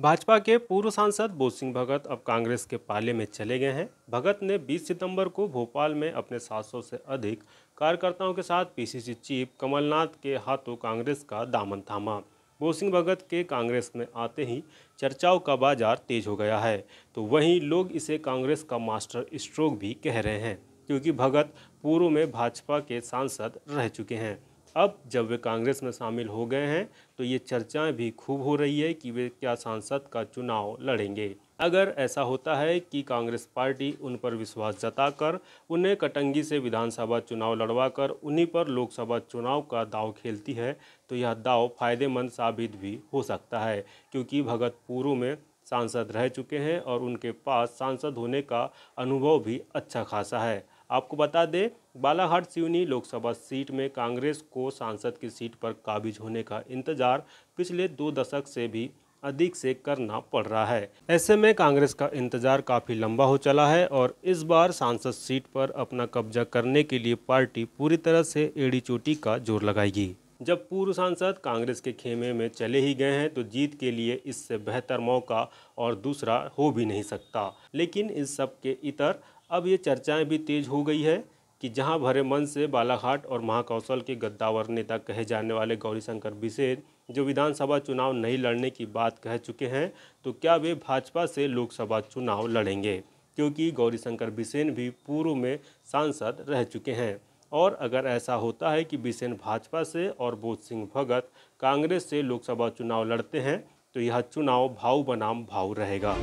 भाजपा के पूर्व सांसद बोध सिंह भगत अब कांग्रेस के पाले में चले गए हैं भगत ने 20 सितंबर को भोपाल में अपने 700 से अधिक कार्यकर्ताओं के साथ पीसीसी चीफ कमलनाथ के हाथों कांग्रेस का दामन थामा बोध सिंह भगत के कांग्रेस में आते ही चर्चाओं का बाजार तेज हो गया है तो वहीं लोग इसे कांग्रेस का मास्टर स्ट्रोक भी कह रहे हैं क्योंकि भगत पूर्व में भाजपा के सांसद रह चुके हैं अब जब वे कांग्रेस में शामिल हो गए हैं तो ये चर्चाएं भी खूब हो रही है कि वे क्या सांसद का चुनाव लड़ेंगे अगर ऐसा होता है कि कांग्रेस पार्टी उन पर विश्वास जताकर उन्हें कटंगी से विधानसभा चुनाव लड़वाकर उन्हीं पर लोकसभा चुनाव का दाव खेलती है तो यह दाव फायदेमंद साबित भी हो सकता है क्योंकि भगत पूर्व में सांसद रह चुके हैं और उनके पास सांसद होने का अनुभव भी अच्छा खासा है आपको बता दें बालाघाट सिवनी लोकसभा सीट में कांग्रेस को सांसद की सीट पर काबिज होने का इंतजार पिछले दो दशक से भी अधिक से करना पड़ रहा है ऐसे में कांग्रेस का इंतजार काफ़ी लंबा हो चला है और इस बार सांसद सीट पर अपना कब्जा करने के लिए पार्टी पूरी तरह से एड़ी चोटी का जोर लगाएगी जब पूर्व सांसद कांग्रेस के खेमे में चले ही गए हैं तो जीत के लिए इससे बेहतर मौका और दूसरा हो भी नहीं सकता लेकिन इस सब के इतर अब ये चर्चाएं भी तेज हो गई है कि जहां भरे मन से बालाघाट और महाकौशल के गद्दावर नेता कहे जाने वाले गौरीशंकर बिसेन जो विधानसभा चुनाव नहीं लड़ने की बात कह चुके हैं तो क्या वे भाजपा से लोकसभा चुनाव लड़ेंगे क्योंकि गौरीशंकर बिसेन भी पूर्व में सांसद रह चुके हैं और अगर ऐसा होता है कि बिसेन भाजपा से और बोध सिंह भगत कांग्रेस से लोकसभा चुनाव लड़ते हैं तो यह चुनाव भाव बनाम भाव रहेगा